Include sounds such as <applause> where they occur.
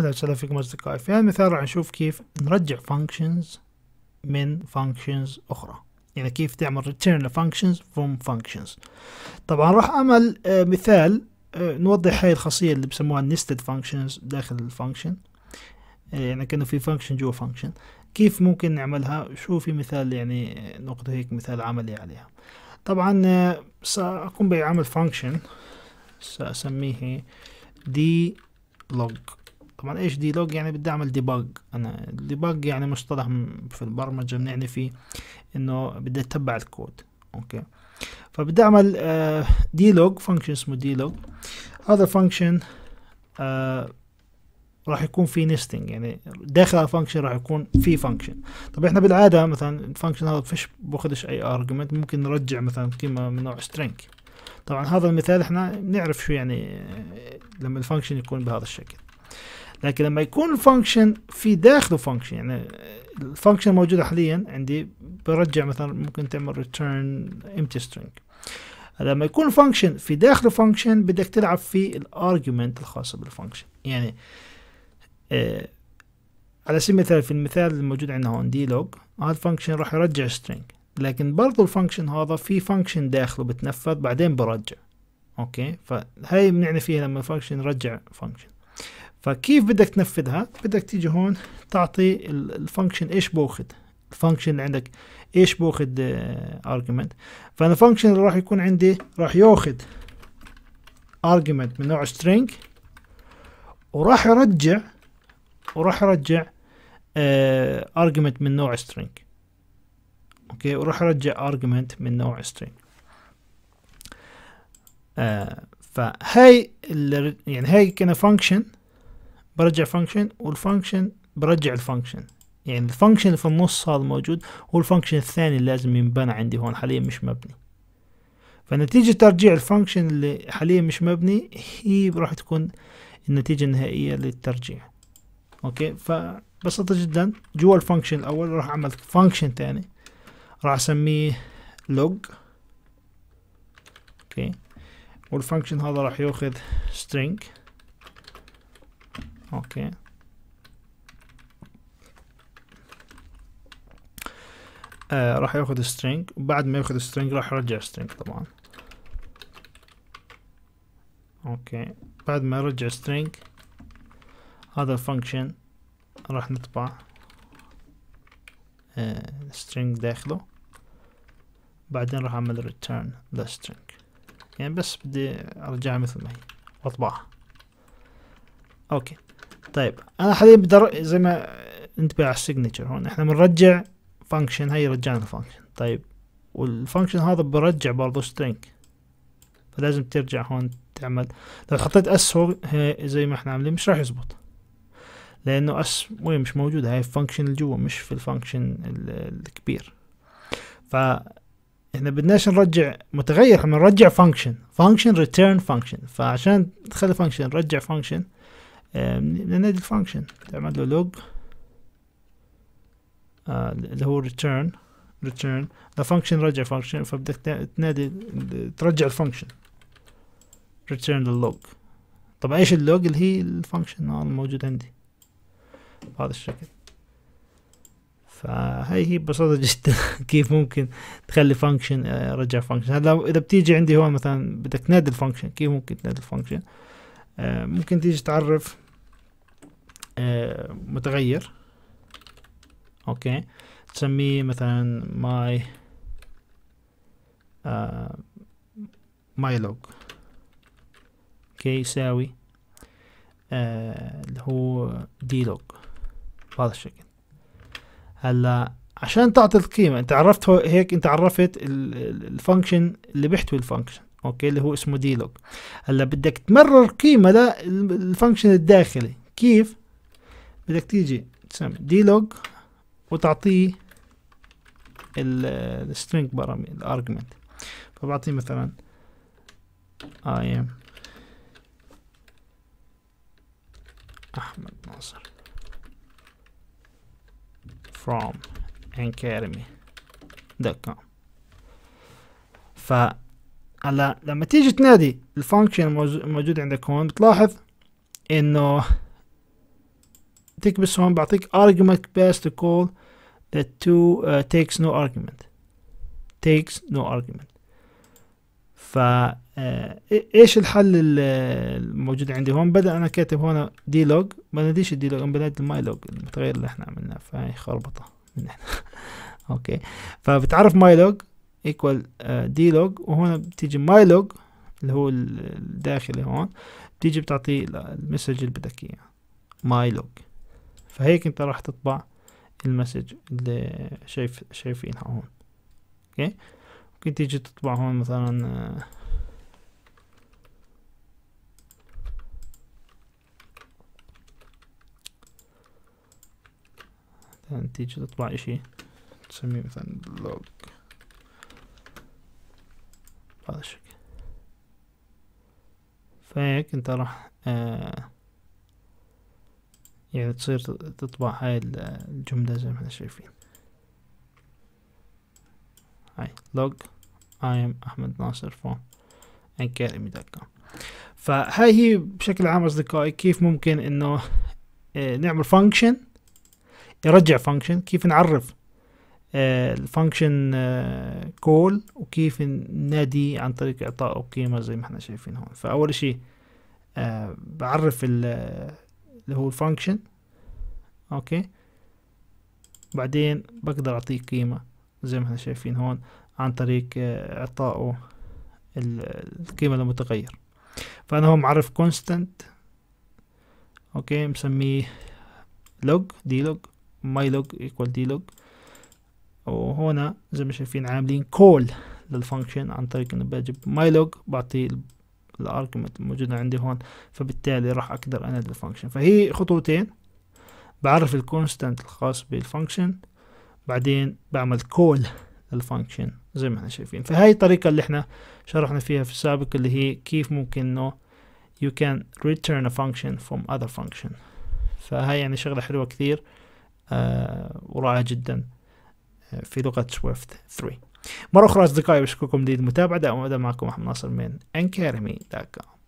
اهلا وسهلا فيكم اصدقائي في هذا المثال راح نشوف كيف نرجع functions من functions اخرى يعني كيف تعمل return functions from functions طبعا راح اعمل آه، مثال آه، نوضح هاي الخاصية اللي بسموها nested functions داخل الفانكشن آه، يعني كأنه في فانكشن جوا فانكشن كيف ممكن نعملها شو في مثال يعني نقطة هيك مثال عملي عليها طبعا سأقوم بعمل فانكشن سأسميه دي log طبعا ايش ديلوج يعني بدي اعمل ديباج انا الديباج يعني مصطلح في البرمجه بنعني فيه انه بدي اتبع الكود اوكي فبدي اعمل دي آه، ديلوج فانكشن اسمه ديلوج هذا الفانكشن آه، راح يكون في نيستنج يعني داخل الفانكشن راح يكون في فانكشن طب احنا بالعاده مثلا الفانكشن هذا فيش باخذش اي ارجمنت ممكن نرجع مثلا قيمه من نوع سترينج طبعا هذا المثال احنا بنعرف شو يعني آه، لما الفانكشن يكون بهذا الشكل لكن لما يكون الفانكشن في داخله فانكشن يعني الفانكشن موجوده حاليا عندي برجع مثلا ممكن تعمل ريتيرن امتي سترينج لما يكون فانكشن في داخله فانكشن بدك تلعب في الارجيومنت الخاصه بالفانكشن يعني آه على سبيل المثال في المثال الموجود عندنا هون دي لوج هذا الفانكشن راح يرجع سترينج لكن برضو الفانكشن هذا في فانكشن داخله بتنفذ بعدين برجع اوكي فهي بنعني فيها لما الفانكشن يرجع فانكشن فكيف بدك تنفذها بدك تيجي هون تعطي الفانكشن ايش باخذ الفانكشن اللي عندك ايش باخذ ارجمنت آه، فانا الفانكشن اللي راح يكون عندي راح ياخذ ارجمنت من نوع string وراح يرجع وراح يرجع ارجمنت آه، من نوع string اوكي وراح يرجع ارجمنت من نوع string آه uh, يعني هي كان فانكشن برجع فانكشن والفانكشن برجع الفانكشن يعني الفانكشن اللي في النص هذا موجود هو الفانكشن الثاني اللي لازم ينبنى عندي هون حاليا مش مبني فنتيجة ترجيع الفانكشن اللي حاليا مش مبني هي راح تكون النتيجة النهائية للترجيع اوكي فبسيطة جدا جوا الفانكشن الاول راح اعمل فانكشن تاني راح اسميه لوج اوكي والفانكشن هذا راح ياخذ string اوكي آه راح ياخذ string وبعد ما ياخذ string راح يرجع string طبعا اوكي بعد ما يرجع string هذا الفانكشن راح نطبع آه string داخله بعدين راح اعمل return the string يعني بس بدي ارجعها مثل ما هي واطبعها اوكي طيب انا حاليا بدر زي ما انتبه على السيجنتشر هون احنا بنرجع فانكشن هي رجعنا فانكشن طيب والفانكشن هذا برجع برضه سترينج فلازم ترجع هون تعمل لو حطيت اس زي ما احنا عاملين مش راح يزبط لانه اس وين مش موجوده هاي الفانكشن اللي جوا مش في الفانكشن الكبير ف احنا بدناش نرجع متغير احنا بنرجع فانكشن فانكشن ريتيرن فانكشن فعشان تخلي فانكشن رجع فانكشن لنادي الفانكشن تعمل له لوج آه، اللي هو ريتيرن ريتيرن ذا فانكشن رجع فانكشن فبدك تنادي ترجع الفانكشن ريتيرن اللوج طبعا ايش اللوج اللي هي الفانكشن الموجود عندي بهذا الشكل فهي هي ببساطة <laughs> جدا كيف ممكن تخلي فانكشن آه، رجع فانكشن هلا اذا بتيجي عندي هون مثلا بدك تنادي الفانكشن كيف ممكن تنادي الفانكشن آه، ممكن تيجي تعرف آه، متغير اوكي تسميه مثلا ماي آه، ماي لوج اوكي يساوي اللي هو دي لوج بهذا الشكل هلا عشان تعطي القيمة انت عرفت هيك انت عرفت الفانكشن اللي بيحتوي الفانكشن اوكي اللي هو اسمه دي لوج هلا بدك تمرر قيمه للفانكشن الداخلي كيف بدك تيجي تسمي دي لوج وتعطيه السترينج بارامتر الارجمنت فبعطيه مثلا I am أحمد ناصر from academy.com ف هلا لما تيجي تنادي الفانكشن الموجود عندك هون بتلاحظ انه تكبس هون بعطيك argument best to call that two uh, takes no argument takes no argument ف uh, ايش الحل الموجود عندي هون بدل انا كاتب هون دي لوج ما نديش الدي لوج انا بنادي الماي لوج المتغير اللي احنا عملناه فهي خربطه من احنا <laughs> اوكي فبتعرف ماي لوج ايكوال دي لوج وهنا بتيجي ماي لوج اللي هو الداخلي هون بتيجي بتعطي المسج اللي بدك اياه ماي لوج فهيك انت راح تطبع المسج اللي شايف شايفينها هون اوكي ممكن تيجي تطبع هون مثلا آه، تيجي تطبع اشي تسميه مثلا لوج بهذا الشكل فهيك انت راح آه، يعني تصير تطبع هاي الجملة زي ما احنا شايفين هاي log I am أحمد ناصر from academy.com فهاي هي بشكل عام أصدقائي كيف ممكن إنه آه، نعمل فانكشن يرجع فانكشن كيف نعرف آه، الفانكشن آه، كول وكيف ننادي عن طريق اعطائه قيمه زي ما احنا شايفين هون فاول شيء آه، بعرف اللي هو الفانكشن اوكي بعدين بقدر اعطيه قيمه زي ما احنا شايفين هون عن طريق اعطائه القيمه للمتغير فانا هون معرف كونستنت اوكي مسميه لوج دي لوج ماي لوج ايكوال دي لوج وهنا زي ما شايفين عاملين كول للفانكشن عن طريق انه بجيب ماي لوج بعطيه الارجمنت الموجودة عندي هون فبالتالي راح اقدر انا الفانكشن فهي خطوتين بعرف الكونستانت الخاص بالفانكشن بعدين بعمل كول للفانكشن زي ما احنا شايفين فهاي الطريقة اللي احنا شرحنا فيها في السابق اللي هي كيف ممكن انه you can return a function from other function فهاي يعني شغلة حلوة كثير آه ورائعة جدا في لغة سويفت 3 مرة أخرى أصدقائي بشكركم للمتابعة دائما معكم محمد ناصر من انكارمي دوت كوم